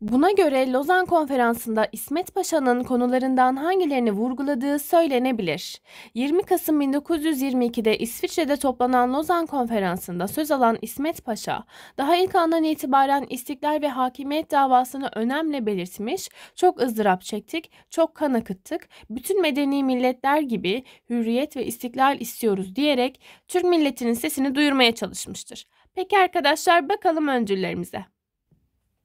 Buna göre Lozan Konferansı'nda İsmet Paşa'nın konularından hangilerini vurguladığı söylenebilir. 20 Kasım 1922'de İsviçre'de toplanan Lozan Konferansı'nda söz alan İsmet Paşa, daha ilk andan itibaren istiklal ve hakimiyet davasını önemli belirtmiş, çok ızdırap çektik, çok kan akıttık, bütün medeni milletler gibi hürriyet ve istiklal istiyoruz diyerek Türk milletinin sesini duyurmaya çalışmıştır. Peki arkadaşlar bakalım öncüllerimize.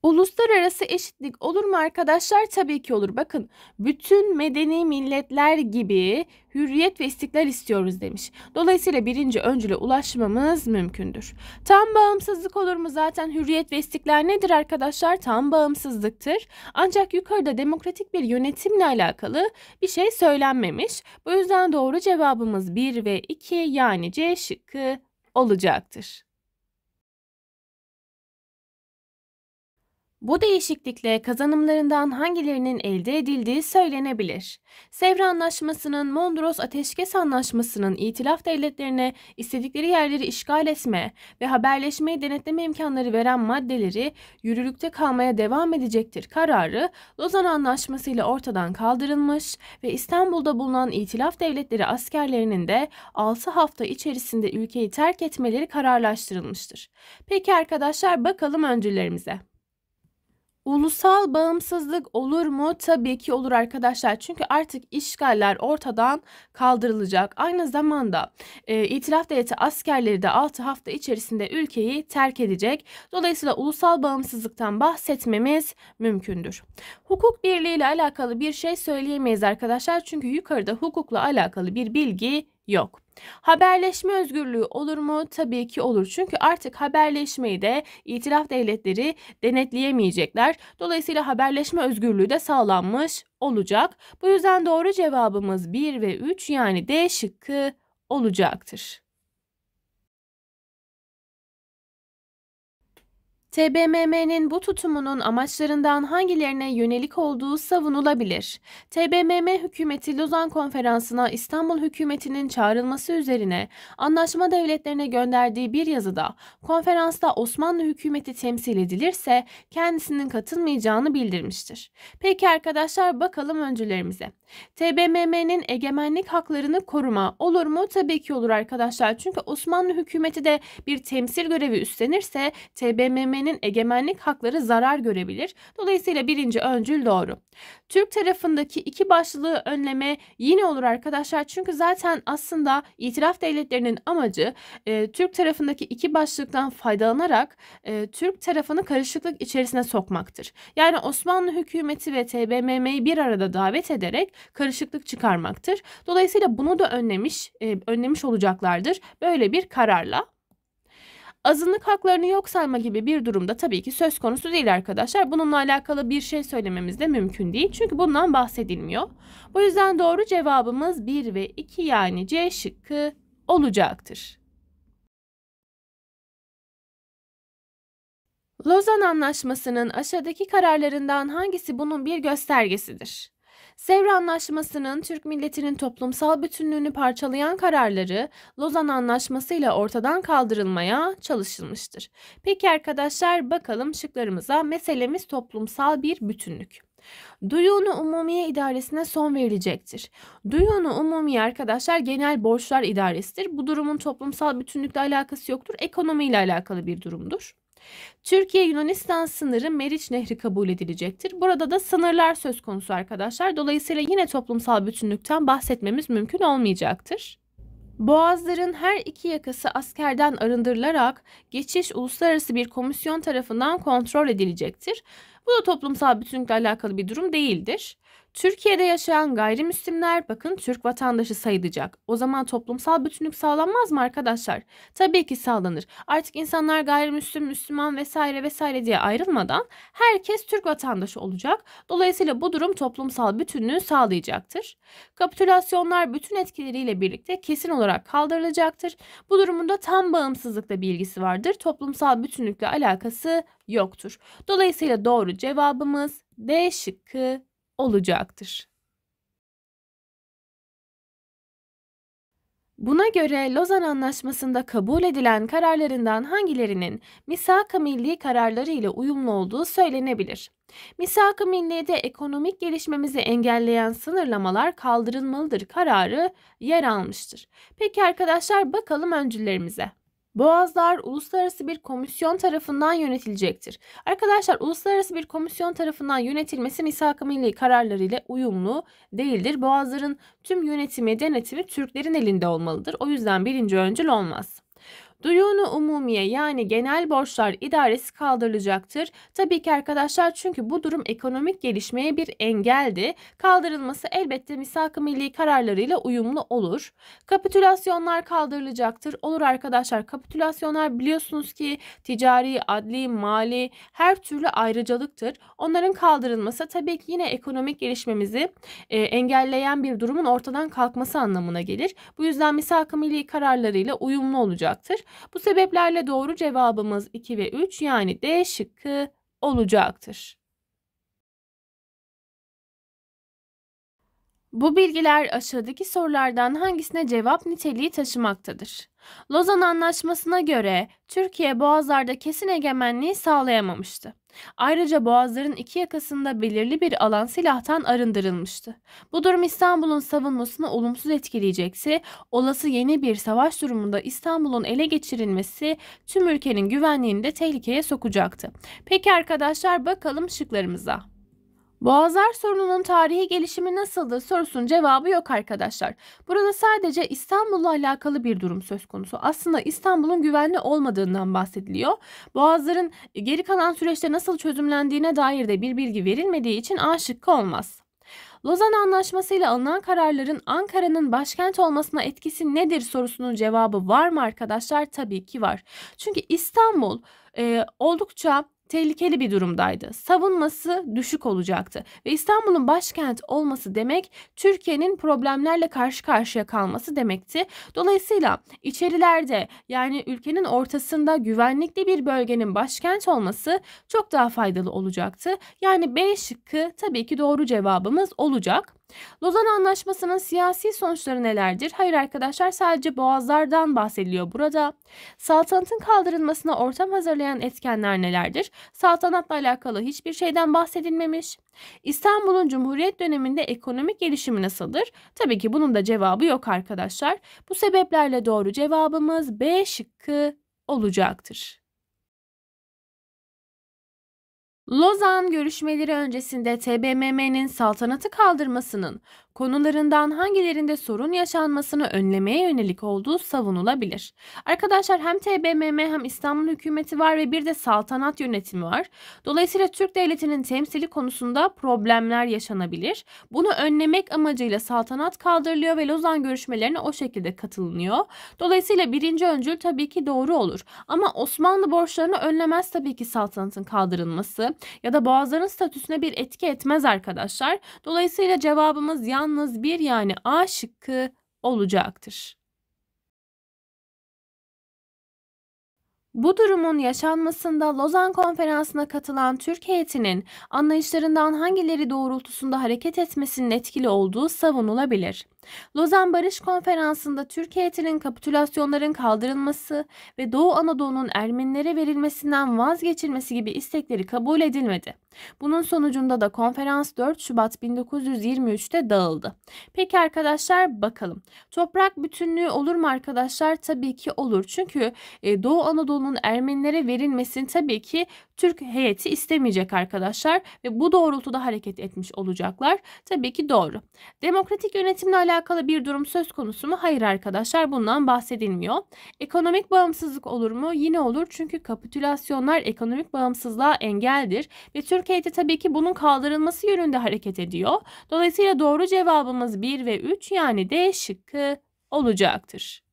Uluslararası eşitlik olur mu arkadaşlar? Tabii ki olur. Bakın bütün medeni milletler gibi hürriyet ve istiklal istiyoruz demiş. Dolayısıyla birinci öncüle ulaşmamız mümkündür. Tam bağımsızlık olur mu? Zaten hürriyet ve istiklal nedir arkadaşlar? Tam bağımsızlıktır. Ancak yukarıda demokratik bir yönetimle alakalı bir şey söylenmemiş. Bu yüzden doğru cevabımız 1 ve 2 yani C şıkkı olacaktır. Bu değişiklikle kazanımlarından hangilerinin elde edildiği söylenebilir. Sevr Anlaşması'nın Mondros Ateşkes Anlaşması'nın itilaf devletlerine istedikleri yerleri işgal etme ve haberleşmeyi denetleme imkanları veren maddeleri yürürlükte kalmaya devam edecektir kararı Lozan Anlaşması ile ortadan kaldırılmış ve İstanbul'da bulunan itilaf devletleri askerlerinin de 6 hafta içerisinde ülkeyi terk etmeleri kararlaştırılmıştır. Peki arkadaşlar bakalım öncülerimize. Ulusal bağımsızlık olur mu? Tabii ki olur arkadaşlar. Çünkü artık işgaller ortadan kaldırılacak. Aynı zamanda e, itiraf devleti askerleri de 6 hafta içerisinde ülkeyi terk edecek. Dolayısıyla ulusal bağımsızlıktan bahsetmemiz mümkündür. Hukuk birliği ile alakalı bir şey söyleyemeyiz arkadaşlar. Çünkü yukarıda hukukla alakalı bir bilgi yok. Haberleşme özgürlüğü olur mu? Tabii ki olur. Çünkü artık haberleşmeyi de itiraf devletleri denetleyemeyecekler. Dolayısıyla haberleşme özgürlüğü de sağlanmış olacak. Bu yüzden doğru cevabımız 1 ve 3 yani D şıkkı olacaktır. TBMM'nin bu tutumunun amaçlarından hangilerine yönelik olduğu savunulabilir. TBMM hükümeti Lozan Konferansı'na İstanbul hükümetinin çağrılması üzerine anlaşma devletlerine gönderdiği bir yazıda konferansta Osmanlı hükümeti temsil edilirse kendisinin katılmayacağını bildirmiştir. Peki arkadaşlar bakalım öncülerimize. TBMM'nin egemenlik haklarını koruma olur mu? Tabii ki olur arkadaşlar. Çünkü Osmanlı hükümeti de bir temsil görevi üstlenirse TBMM'nin kişinin egemenlik hakları zarar görebilir. Dolayısıyla birinci öncül doğru. Türk tarafındaki iki başlılığı önleme yine olur arkadaşlar. Çünkü zaten aslında itiraf devletlerinin amacı e, Türk tarafındaki iki başlıktan faydalanarak e, Türk tarafını karışıklık içerisine sokmaktır. Yani Osmanlı hükümeti ve TBMM'yi bir arada davet ederek karışıklık çıkarmaktır. Dolayısıyla bunu da önlemiş e, önlemiş olacaklardır böyle bir kararla. Azınlık haklarını yok sayma gibi bir durumda tabii ki söz konusu değil arkadaşlar. Bununla alakalı bir şey söylememiz de mümkün değil. Çünkü bundan bahsedilmiyor. Bu yüzden doğru cevabımız 1 ve 2 yani C şıkkı olacaktır. Lozan Anlaşması'nın aşağıdaki kararlarından hangisi bunun bir göstergesidir? Sevr Anlaşması'nın Türk milletinin toplumsal bütünlüğünü parçalayan kararları Lozan Anlaşması ile ortadan kaldırılmaya çalışılmıştır. Peki arkadaşlar bakalım şıklarımıza meselemiz toplumsal bir bütünlük. Duyunu Umumiye İdaresi'ne son verilecektir. Duyunu Umumiye arkadaşlar genel borçlar idaresidir. Bu durumun toplumsal bütünlükle alakası yoktur. Ekonomiyle alakalı bir durumdur. Türkiye-Yunanistan sınırı Meriç Nehri kabul edilecektir. Burada da sınırlar söz konusu arkadaşlar. Dolayısıyla yine toplumsal bütünlükten bahsetmemiz mümkün olmayacaktır. Boğazların her iki yakası askerden arındırılarak geçiş uluslararası bir komisyon tarafından kontrol edilecektir. Bu da toplumsal bütünlükle alakalı bir durum değildir. Türkiye'de yaşayan gayrimüslimler bakın Türk vatandaşı sayılacak. O zaman toplumsal bütünlük sağlanmaz mı arkadaşlar? Tabii ki sağlanır. Artık insanlar gayrimüslim, Müslüman vesaire vesaire diye ayrılmadan herkes Türk vatandaşı olacak. Dolayısıyla bu durum toplumsal bütünlüğü sağlayacaktır. Kapitülasyonlar bütün etkileriyle birlikte kesin olarak kaldırılacaktır. Bu durumunda tam bağımsızlıkla bir ilgisi vardır. Toplumsal bütünlükle alakası yoktur. Dolayısıyla doğru cevabımız D şıkkı olacaktır. Buna göre Lozan Anlaşması'nda kabul edilen kararlarından hangilerinin misak-ı milli kararları ile uyumlu olduğu söylenebilir. Misak-ı millide ekonomik gelişmemizi engelleyen sınırlamalar kaldırılmalıdır kararı yer almıştır. Peki arkadaşlar bakalım öncülerimize. Boğazlar uluslararası bir komisyon tarafından yönetilecektir. Arkadaşlar uluslararası bir komisyon tarafından yönetilmesi misak-ı milli kararlarıyla uyumlu değildir. Boğazların tüm yönetimi, denetimi Türklerin elinde olmalıdır. O yüzden birinci öncül olmaz. Duyunu umumiye yani genel borçlar idaresi kaldırılacaktır. Tabii ki arkadaşlar çünkü bu durum ekonomik gelişmeye bir engeldi. Kaldırılması elbette misak-ı milli kararlarıyla uyumlu olur. Kapitülasyonlar kaldırılacaktır. Olur arkadaşlar kapitülasyonlar biliyorsunuz ki ticari, adli, mali her türlü ayrıcalıktır. Onların kaldırılması tabii ki yine ekonomik gelişmemizi e, engelleyen bir durumun ortadan kalkması anlamına gelir. Bu yüzden misak-ı milli kararlarıyla uyumlu olacaktır. Bu sebeplerle doğru cevabımız 2 ve 3 yani D şıkkı olacaktır. Bu bilgiler aşağıdaki sorulardan hangisine cevap niteliği taşımaktadır? Lozan Anlaşması'na göre Türkiye boğazlarda kesin egemenliği sağlayamamıştı. Ayrıca boğazların iki yakasında belirli bir alan silahtan arındırılmıştı. Bu durum İstanbul'un savunmasını olumsuz etkileyecekti. Olası yeni bir savaş durumunda İstanbul'un ele geçirilmesi tüm ülkenin güvenliğini de tehlikeye sokacaktı. Peki arkadaşlar bakalım şıklarımıza. Boğazlar sorununun tarihi gelişimi nasıldır sorusunun cevabı yok arkadaşlar. Burada sadece İstanbul'la alakalı bir durum söz konusu. Aslında İstanbul'un güvenli olmadığından bahsediliyor. Boğazların geri kalan süreçte nasıl çözümlendiğine dair de bir bilgi verilmediği için A şıkkı olmaz. Lozan Anlaşması ile alınan kararların Ankara'nın başkent olmasına etkisi nedir sorusunun cevabı var mı arkadaşlar? Tabii ki var. Çünkü İstanbul e, oldukça tehlikeli bir durumdaydı. Savunması düşük olacaktı ve İstanbul'un başkent olması demek Türkiye'nin problemlerle karşı karşıya kalması demekti. Dolayısıyla içerilerde yani ülkenin ortasında güvenlikli bir bölgenin başkent olması çok daha faydalı olacaktı. Yani B şıkkı tabii ki doğru cevabımız olacak. Lozan Anlaşması'nın siyasi sonuçları nelerdir? Hayır arkadaşlar sadece boğazlardan bahsediliyor burada. Saltanatın kaldırılmasına ortam hazırlayan etkenler nelerdir? Saltanatla alakalı hiçbir şeyden bahsedilmemiş. İstanbul'un Cumhuriyet döneminde ekonomik gelişimi nasıldır? Tabii ki bunun da cevabı yok arkadaşlar. Bu sebeplerle doğru cevabımız B şıkkı olacaktır. Lozan görüşmeleri öncesinde TBMM'nin saltanatı kaldırmasının konularından hangilerinde sorun yaşanmasını önlemeye yönelik olduğu savunulabilir. Arkadaşlar hem TBMM hem İstanbul hükümeti var ve bir de saltanat yönetimi var. Dolayısıyla Türk devletinin temsili konusunda problemler yaşanabilir. Bunu önlemek amacıyla saltanat kaldırılıyor ve Lozan görüşmelerine o şekilde katılınıyor. Dolayısıyla birinci öncül tabii ki doğru olur. Ama Osmanlı borçlarını önlemez tabii ki saltanatın kaldırılması ya da boğazların statüsüne bir etki etmez arkadaşlar. Dolayısıyla cevabımız yan yalnız bir yani A şıkkı olacaktır. Bu durumun yaşanmasında Lozan Konferansı'na katılan Türk heyetinin anlayışlarından hangileri doğrultusunda hareket etmesinin etkili olduğu savunulabilir. Lozan Barış Konferansı'nda Türk heyetinin kapitülasyonların kaldırılması ve Doğu Anadolu'nun Ermenilere verilmesinden vazgeçilmesi gibi istekleri kabul edilmedi. Bunun sonucunda da konferans 4 Şubat 1923'te dağıldı. Peki arkadaşlar bakalım. Toprak bütünlüğü olur mu arkadaşlar? Tabii ki olur. Çünkü e, Doğu Anadolu'nun Ermenilere verilmesini tabii ki Türk heyeti istemeyecek arkadaşlar ve bu doğrultuda hareket etmiş olacaklar. Tabii ki doğru. Demokratik yönetimle alakalı bir durum söz konusu mu? Hayır arkadaşlar bundan bahsedilmiyor. Ekonomik bağımsızlık olur mu? Yine olur çünkü kapitülasyonlar ekonomik bağımsızlığa engeldir ve Türk Türkiye'de tabii ki bunun kaldırılması yönünde hareket ediyor. Dolayısıyla doğru cevabımız 1 ve 3 yani D şıkkı olacaktır.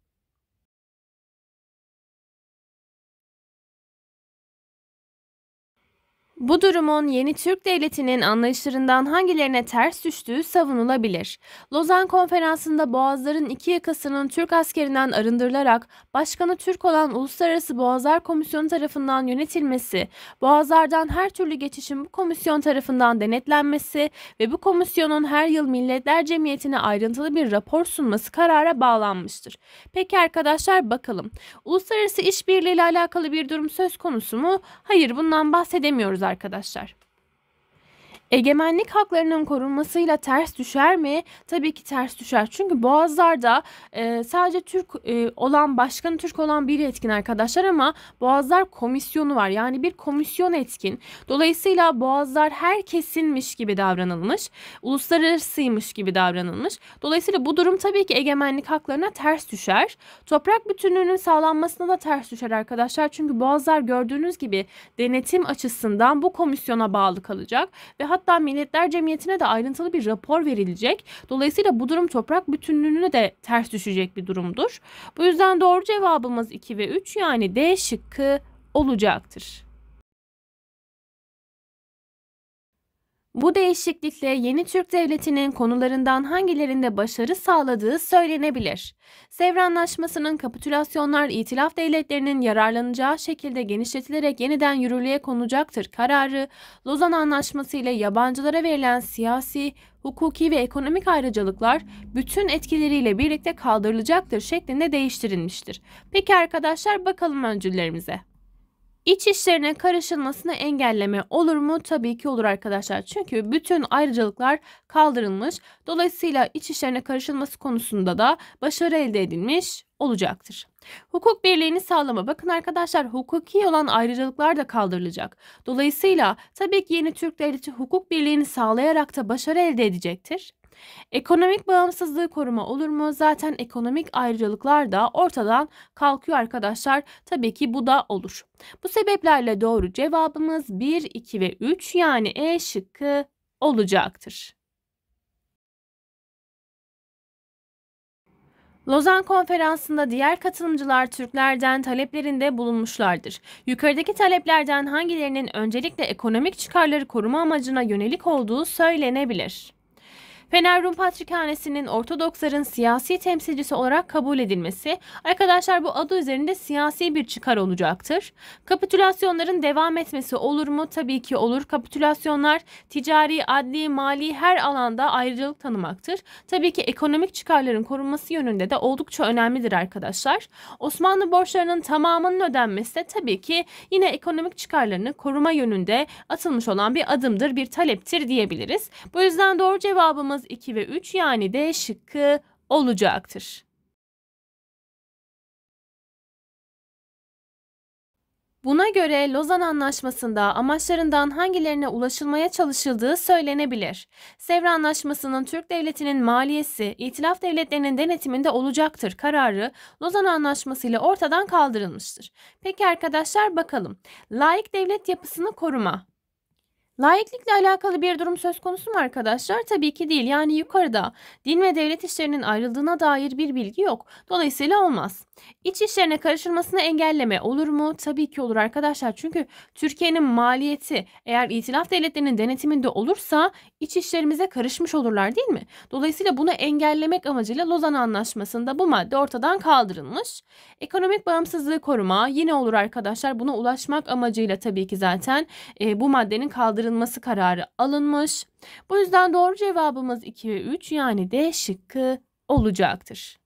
Bu durumun yeni Türk devletinin anlayışlarından hangilerine ters düştüğü savunulabilir. Lozan Konferansı'nda Boğazların iki yakasının Türk askerinden arındırılarak başkanı Türk olan Uluslararası Boğazlar Komisyonu tarafından yönetilmesi, boğazlardan her türlü geçişin bu komisyon tarafından denetlenmesi ve bu komisyonun her yıl Milletler Cemiyeti'ne ayrıntılı bir rapor sunması karara bağlanmıştır. Peki arkadaşlar bakalım. Uluslararası işbirliği ile alakalı bir durum söz konusu mu? Hayır bundan bahsedemiyoruz arkadaşlar. Egemenlik haklarının korunmasıyla ters düşer mi? Tabii ki ters düşer. Çünkü Boğazlar'da e, sadece Türk e, olan, başkanı Türk olan bir etkin arkadaşlar ama Boğazlar komisyonu var. Yani bir komisyon etkin. Dolayısıyla Boğazlar herkesinmiş gibi davranılmış. Uluslararasıymış gibi davranılmış. Dolayısıyla bu durum tabii ki egemenlik haklarına ters düşer. Toprak bütünlüğünün sağlanmasına da ters düşer arkadaşlar. Çünkü Boğazlar gördüğünüz gibi denetim açısından bu komisyona bağlı kalacak ve hatta hatta Milletler Cemiyeti'ne de ayrıntılı bir rapor verilecek. Dolayısıyla bu durum toprak bütünlüğüne de ters düşecek bir durumdur. Bu yüzden doğru cevabımız 2 ve 3 yani D şıkkı olacaktır. Bu değişiklikle yeni Türk devletinin konularından hangilerinde başarı sağladığı söylenebilir. Sevr Anlaşması'nın kapitülasyonlar itilaf devletlerinin yararlanacağı şekilde genişletilerek yeniden yürürlüğe konulacaktır kararı, Lozan Anlaşması ile yabancılara verilen siyasi, hukuki ve ekonomik ayrıcalıklar bütün etkileriyle birlikte kaldırılacaktır şeklinde değiştirilmiştir. Peki arkadaşlar bakalım öncüllerimize. İç işlerine karışılmasını engelleme olur mu? Tabii ki olur arkadaşlar. Çünkü bütün ayrıcalıklar kaldırılmış. Dolayısıyla iç işlerine karışılması konusunda da başarı elde edilmiş olacaktır. Hukuk birliğini sağlama. Bakın arkadaşlar hukuki olan ayrıcalıklar da kaldırılacak. Dolayısıyla tabii ki yeni Türk devleti hukuk birliğini sağlayarak da başarı elde edecektir. Ekonomik bağımsızlığı koruma olur mu? Zaten ekonomik ayrıcalıklar da ortadan kalkıyor arkadaşlar. Tabii ki bu da olur. Bu sebeplerle doğru cevabımız 1, 2 ve 3 yani E şıkkı olacaktır. Lozan Konferansı'nda diğer katılımcılar Türklerden taleplerinde bulunmuşlardır. Yukarıdaki taleplerden hangilerinin öncelikle ekonomik çıkarları koruma amacına yönelik olduğu söylenebilir? Fener Rum Patrikhanesi'nin Ortodoksların siyasi temsilcisi olarak kabul edilmesi, arkadaşlar bu adı üzerinde siyasi bir çıkar olacaktır. Kapitülasyonların devam etmesi olur mu? Tabii ki olur. Kapitülasyonlar ticari, adli, mali her alanda ayrıcalık tanımaktır. Tabii ki ekonomik çıkarların korunması yönünde de oldukça önemlidir arkadaşlar. Osmanlı borçlarının tamamının ödenmesi de tabii ki yine ekonomik çıkarlarını koruma yönünde atılmış olan bir adımdır, bir taleptir diyebiliriz. Bu yüzden doğru cevabımız yalnız 2 ve 3 yani D şıkkı olacaktır. Buna göre Lozan Anlaşması'nda amaçlarından hangilerine ulaşılmaya çalışıldığı söylenebilir. Sevr Anlaşması'nın Türk Devleti'nin maliyesi, itilaf devletlerinin denetiminde olacaktır kararı Lozan Anlaşması ile ortadan kaldırılmıştır. Peki arkadaşlar bakalım. Laik devlet yapısını koruma, Layıklıkla alakalı bir durum söz konusu mu arkadaşlar? Tabii ki değil. Yani yukarıda din ve devlet işlerinin ayrıldığına dair bir bilgi yok. Dolayısıyla olmaz. İç işlerine karışılmasını engelleme olur mu? Tabii ki olur arkadaşlar. Çünkü Türkiye'nin maliyeti eğer itilaf devletlerinin denetiminde olursa iç işlerimize karışmış olurlar değil mi? Dolayısıyla bunu engellemek amacıyla Lozan Anlaşması'nda bu madde ortadan kaldırılmış. Ekonomik bağımsızlığı koruma yine olur arkadaşlar. Buna ulaşmak amacıyla tabii ki zaten e, bu maddenin kaldırılması kaldırılması kararı alınmış. Bu yüzden doğru cevabımız 2 ve 3 yani D şıkkı olacaktır.